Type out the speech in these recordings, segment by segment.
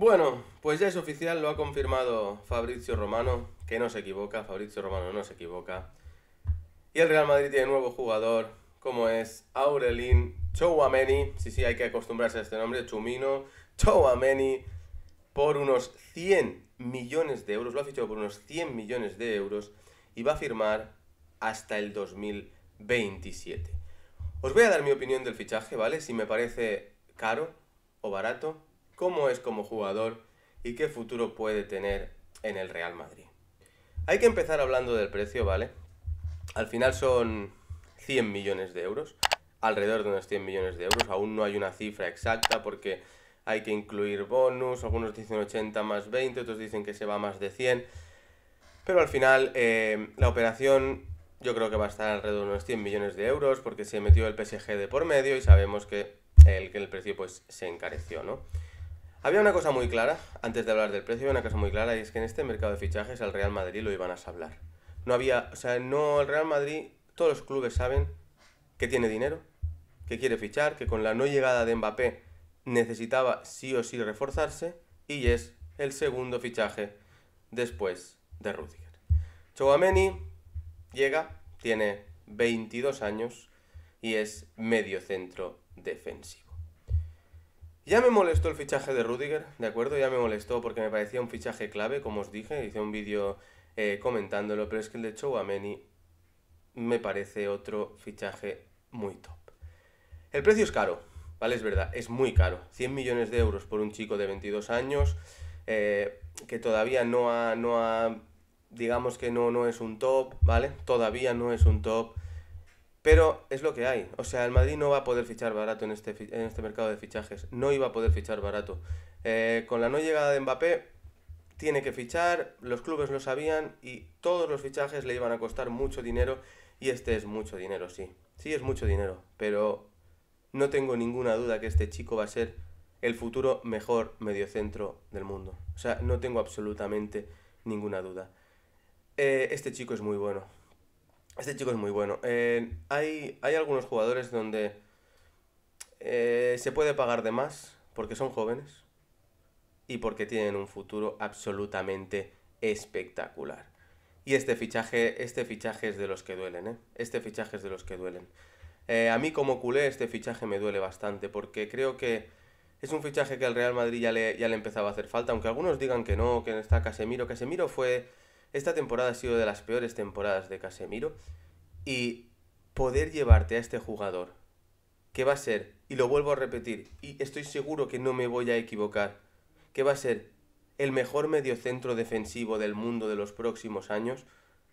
Bueno, pues ya es oficial, lo ha confirmado Fabrizio Romano, que no se equivoca, Fabrizio Romano no se equivoca. Y el Real Madrid tiene nuevo jugador, como es Aurelin Chouameni, sí, sí, hay que acostumbrarse a este nombre, Chumino, Chouameni, por unos 100 millones de euros, lo ha fichado por unos 100 millones de euros y va a firmar hasta el 2027. Os voy a dar mi opinión del fichaje, ¿vale? Si me parece caro o barato, cómo es como jugador y qué futuro puede tener en el Real Madrid. Hay que empezar hablando del precio, ¿vale? Al final son 100 millones de euros, alrededor de unos 100 millones de euros, aún no hay una cifra exacta porque hay que incluir bonus, algunos dicen 80 más 20, otros dicen que se va más de 100, pero al final eh, la operación yo creo que va a estar alrededor de unos 100 millones de euros porque se metió el PSG de por medio y sabemos que el, el precio pues se encareció, ¿no? Había una cosa muy clara, antes de hablar del precio, una cosa muy clara, y es que en este mercado de fichajes al Real Madrid lo iban a hablar. No había, o sea, no, el Real Madrid, todos los clubes saben que tiene dinero, que quiere fichar, que con la no llegada de Mbappé necesitaba sí o sí reforzarse, y es el segundo fichaje después de Rudiger. Chouameni llega, tiene 22 años y es medio centro defensivo. Ya me molestó el fichaje de Rudiger, ¿de acuerdo? Ya me molestó porque me parecía un fichaje clave, como os dije, hice un vídeo eh, comentándolo, pero es que el de Chouameni me parece otro fichaje muy top. El precio es caro, ¿vale? Es verdad, es muy caro. 100 millones de euros por un chico de 22 años eh, que todavía no ha, no ha, digamos que no, no es un top, ¿vale? Todavía no es un top. Pero es lo que hay. O sea, el Madrid no va a poder fichar barato en este, este mercado de fichajes. No iba a poder fichar barato. Eh, con la no llegada de Mbappé, tiene que fichar. Los clubes lo sabían y todos los fichajes le iban a costar mucho dinero. Y este es mucho dinero, sí. Sí, es mucho dinero. Pero no tengo ninguna duda que este chico va a ser el futuro mejor mediocentro del mundo. O sea, no tengo absolutamente ninguna duda. Eh, este chico es muy bueno este chico es muy bueno. Eh, hay, hay, algunos jugadores donde eh, se puede pagar de más porque son jóvenes y porque tienen un futuro absolutamente espectacular. Y este fichaje, este fichaje es de los que duelen, ¿eh? Este fichaje es de los que duelen. a mí como culé este fichaje me duele bastante porque creo que es un fichaje que al Real Madrid ya le, ya le empezaba a hacer falta, aunque algunos digan que no, que está Casemiro. Casemiro fue esta temporada ha sido de las peores temporadas de Casemiro y poder llevarte a este jugador, que va a ser, y lo vuelvo a repetir, y estoy seguro que no me voy a equivocar, que va a ser el mejor mediocentro defensivo del mundo de los próximos años,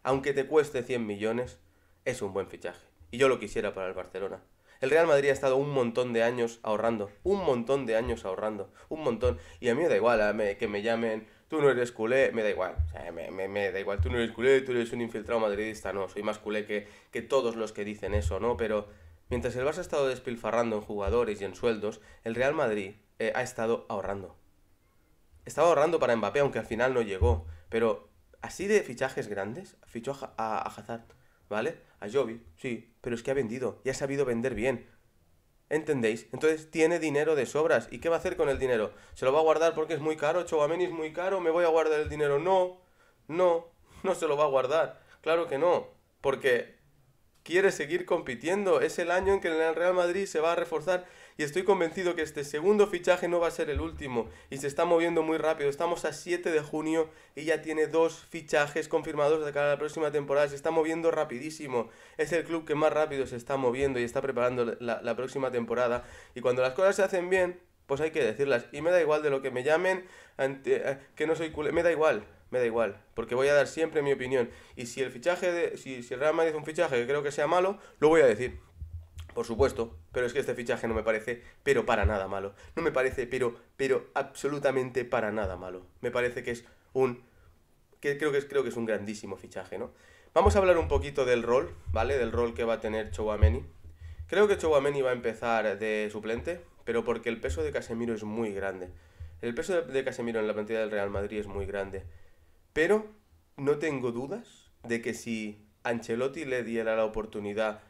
aunque te cueste 100 millones, es un buen fichaje. Y yo lo quisiera para el Barcelona. El Real Madrid ha estado un montón de años ahorrando, un montón de años ahorrando, un montón. Y a mí me da igual que me llamen tú no eres culé, me da igual, me, da igual, tú no eres culé, tú eres un infiltrado madridista, no, soy más culé que, que todos los que dicen eso, ¿no? Pero mientras el Barça ha estado despilfarrando en jugadores y en sueldos, el Real Madrid eh, ha estado ahorrando. Estaba ahorrando para Mbappé, aunque al final no llegó, pero así de fichajes grandes, fichó a, a Hazard, ¿vale? A Jovi, sí, pero es que ha vendido y ha sabido vender bien. ¿Entendéis? Entonces tiene dinero de sobras. ¿Y qué va a hacer con el dinero? ¿Se lo va a guardar porque es muy caro? ¿Chouameni es muy caro? ¿Me voy a guardar el dinero? No, no, no se lo va a guardar. Claro que no, porque quiere seguir compitiendo. Es el año en que el Real Madrid se va a reforzar y estoy convencido que este segundo fichaje no va a ser el último y se está moviendo muy rápido. Estamos a 7 de junio y ya tiene dos fichajes confirmados de cara a la próxima temporada. Se está moviendo rapidísimo. Es el club que más rápido se está moviendo y está preparando la, próxima temporada. Y cuando las cosas se hacen bien, pues hay que decirlas. Y me da igual de lo que me llamen, eh, que no soy culé, me da igual, me da igual, porque voy a dar siempre mi opinión. Y si el fichaje de, si, el Real Madrid es un fichaje que creo que sea malo, lo voy a decir por supuesto, pero es que este fichaje no me parece, pero para nada malo. No me parece, pero, pero absolutamente para nada malo. Me parece que es un. que creo que es, creo que es un grandísimo fichaje, ¿no? Vamos a hablar un poquito del rol, ¿vale? Del rol que va a tener Chowameni Creo que Chowameni va a empezar de suplente, pero porque el peso de Casemiro es muy grande. El peso de Casemiro en la plantilla del Real Madrid es muy grande. Pero no tengo dudas de que si Ancelotti le diera la oportunidad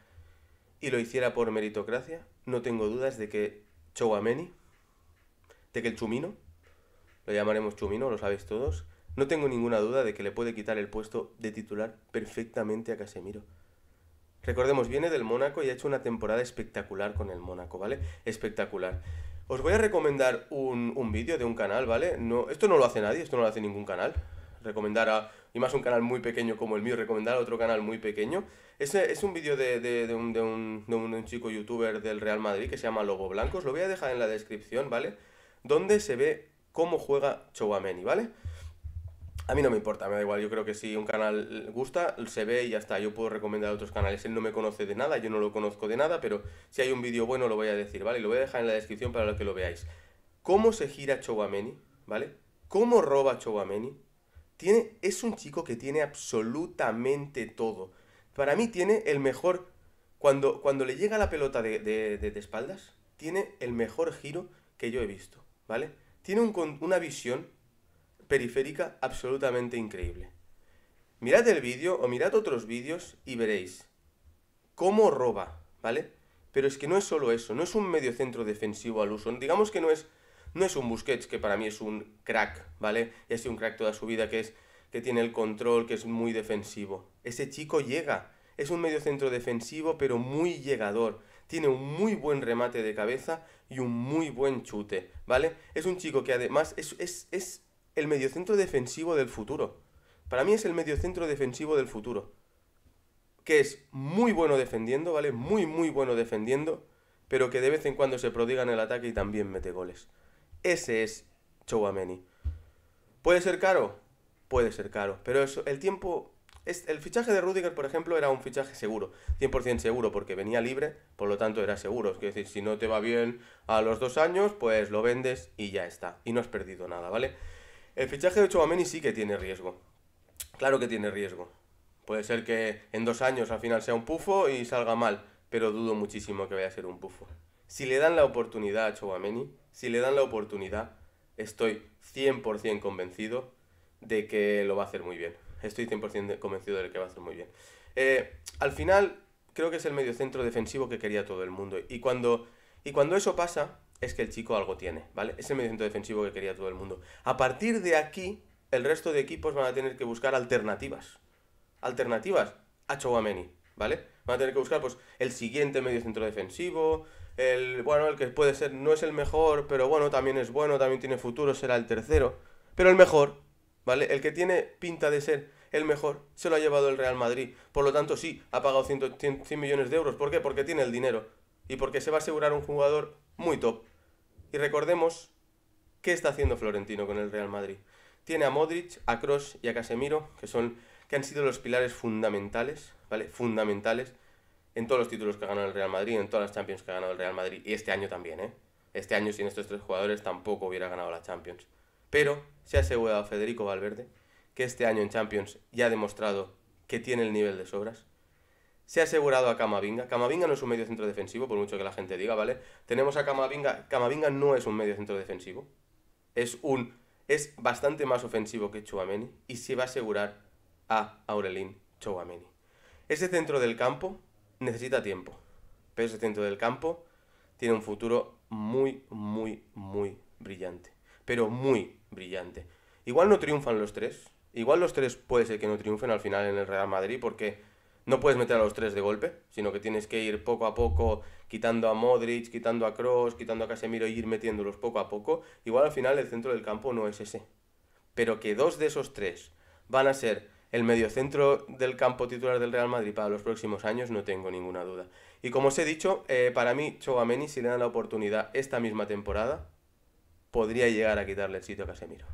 y lo hiciera por meritocracia, no tengo dudas de que Chowameni, de que el Chumino, lo llamaremos Chumino, lo sabéis todos, no tengo ninguna duda de que le puede quitar el puesto de titular perfectamente a Casemiro. Recordemos, viene del Mónaco y ha hecho una temporada espectacular con el Mónaco, ¿vale? Espectacular. Os voy a recomendar un, vídeo de un canal, ¿vale? No, esto no lo hace nadie, esto no lo hace ningún canal recomendar a, y más un canal muy pequeño como el mío, recomendar a otro canal muy pequeño. Ese es un vídeo de, un, chico youtuber del Real Madrid que se llama Lobo Blancos, lo voy a dejar en la descripción, ¿vale? Donde se ve cómo juega Chowameni, ¿vale? A mí no me importa, me da igual, yo creo que si un canal gusta, se ve y ya está, yo puedo recomendar a otros canales, él no me conoce de nada, yo no lo conozco de nada, pero si hay un vídeo bueno lo voy a decir, ¿vale? Y lo voy a dejar en la descripción para que lo veáis. ¿Cómo se gira Chowameni, ¿Vale? ¿Cómo roba Chowameni es un chico que tiene absolutamente todo. Para mí tiene el mejor... Cuando, cuando le llega la pelota de, espaldas, tiene el mejor giro que yo he visto, ¿vale? Tiene una visión periférica absolutamente increíble. Mirad el vídeo o mirad otros vídeos y veréis cómo roba, ¿vale? Pero es que no es solo eso, no es un medio centro defensivo al uso. Digamos que no es no es un Busquets, que para mí es un crack, ¿vale? Es un crack toda su vida, que es que tiene el control, que es muy defensivo. Ese chico llega. Es un mediocentro defensivo, pero muy llegador. Tiene un muy buen remate de cabeza y un muy buen chute, ¿vale? Es un chico que además es, es, es el mediocentro defensivo del futuro. Para mí es el mediocentro defensivo del futuro. Que es muy bueno defendiendo, ¿vale? Muy, muy bueno defendiendo, pero que de vez en cuando se prodiga en el ataque y también mete goles. Ese es Chouameni. ¿Puede ser caro? Puede ser caro, pero eso, el tiempo... Es, el fichaje de Rudiger, por ejemplo, era un fichaje seguro, 100% seguro, porque venía libre, por lo tanto era seguro. Es decir, si no te va bien a los dos años, pues lo vendes y ya está. Y no has perdido nada, ¿vale? El fichaje de Chouameni sí que tiene riesgo. Claro que tiene riesgo. Puede ser que en dos años al final sea un pufo y salga mal, pero dudo muchísimo que vaya a ser un pufo. Si le dan la oportunidad a Chouameni, si le dan la oportunidad, estoy 100% convencido de que lo va a hacer muy bien. Estoy 100% convencido de que va a hacer muy bien. Eh, al final, creo que es el medio centro defensivo que quería todo el mundo. Y cuando, y cuando eso pasa, es que el chico algo tiene, ¿vale? Es el centro defensivo que quería todo el mundo. A partir de aquí, el resto de equipos van a tener que buscar alternativas. Alternativas a Chouameni, ¿vale? Van a tener que buscar, pues, el siguiente medio centro defensivo, el, bueno, el que puede ser, no es el mejor, pero bueno, también es bueno, también tiene futuro, será el tercero. Pero el mejor, ¿vale? El que tiene pinta de ser el mejor, se lo ha llevado el Real Madrid. Por lo tanto, sí, ha pagado 100, 100, millones de euros. ¿Por qué? Porque tiene el dinero. Y porque se va a asegurar un jugador muy top. Y recordemos, ¿qué está haciendo Florentino con el Real Madrid? Tiene a Modric, a Cross y a Casemiro, que son que han sido los pilares fundamentales, ¿vale? Fundamentales en todos los títulos que ha ganado el Real Madrid, en todas las Champions que ha ganado el Real Madrid, y este año también, ¿eh? Este año sin estos tres jugadores tampoco hubiera ganado la Champions. Pero se ha asegurado Federico Valverde que este año en Champions ya ha demostrado que tiene el nivel de sobras. Se ha asegurado a Camavinga. Camavinga no es un medio centro defensivo, por mucho que la gente diga, ¿vale? Tenemos a Camavinga. Camavinga no es un medio centro defensivo. Es un. Es bastante más ofensivo que Chouameni. Y se va a asegurar a Aurelín Chouameni. Ese centro del campo necesita tiempo. Pero ese centro del campo tiene un futuro muy, muy, muy brillante. Pero muy brillante. Igual no triunfan los tres. Igual los tres puede ser que no triunfen al final en el Real Madrid porque no puedes meter a los tres de golpe, sino que tienes que ir poco a poco quitando a Modric, quitando a Cross, quitando a Casemiro y e ir metiéndolos poco a poco. Igual al final el centro del campo no es ese. Pero que dos de esos tres van a ser el mediocentro del campo titular del Real Madrid para los próximos años no tengo ninguna duda. Y como os he dicho, eh, para mí Chouameni, si le dan la oportunidad esta misma temporada, podría llegar a quitarle el sitio a Casemiro.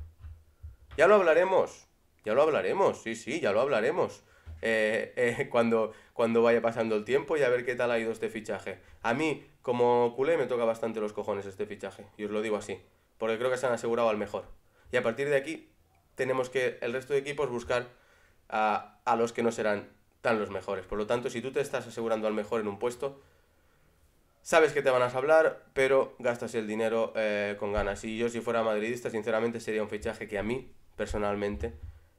Ya lo hablaremos, ya lo hablaremos, sí, sí, ya lo hablaremos. Eh, eh, cuando, cuando vaya pasando el tiempo y a ver qué tal ha ido este fichaje. A mí, como culé, me toca bastante los cojones este fichaje, y os lo digo así, porque creo que se han asegurado al mejor. Y a partir de aquí, tenemos que el resto de equipos buscar a, los que no serán tan los mejores. Por lo tanto, si tú te estás asegurando al mejor en un puesto, sabes que te van a hablar, pero gastas el dinero eh, con ganas. Y yo si fuera madridista, sinceramente sería un fichaje que a mí, personalmente,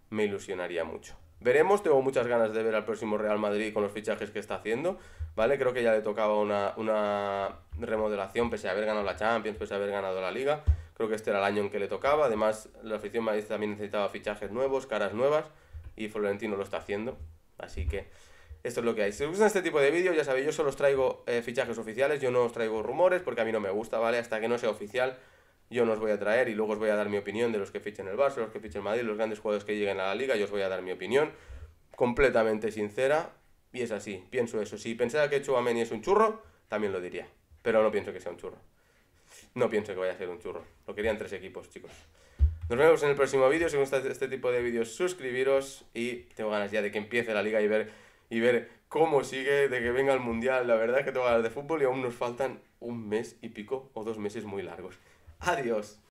me ilusionaría mucho. Veremos, tengo muchas ganas de ver al próximo Real Madrid con los fichajes que está haciendo, ¿vale? Creo que ya le tocaba una, una remodelación, pese a haber ganado la Champions, pese a haber ganado la Liga. Creo que este era el año en que le tocaba. Además, la afición Madrid también necesitaba fichajes nuevos, caras nuevas y Florentino lo está haciendo. Así que esto es lo que hay. Si os gustan este tipo de vídeos, ya sabéis, yo solo os traigo eh, fichajes oficiales, yo no os traigo rumores porque a mí no me gusta, ¿vale? Hasta que no sea oficial, yo no os voy a traer y luego os voy a dar mi opinión de los que fichen el Barça, los que fichen Madrid, los grandes jugadores que lleguen a la liga, yo os voy a dar mi opinión completamente sincera y es así, pienso eso. Si pensara que Chubameni es un churro, también lo diría, pero no pienso que sea un churro. No pienso que vaya a ser un churro. Lo querían tres equipos, chicos. Nos vemos en el próximo vídeo. Si os gusta este tipo de vídeos, suscribiros. Y tengo ganas ya de que empiece la liga y ver, y ver cómo sigue, de que venga el mundial. La verdad es que tengo ganas de fútbol y aún nos faltan un mes y pico o dos meses muy largos. Adiós.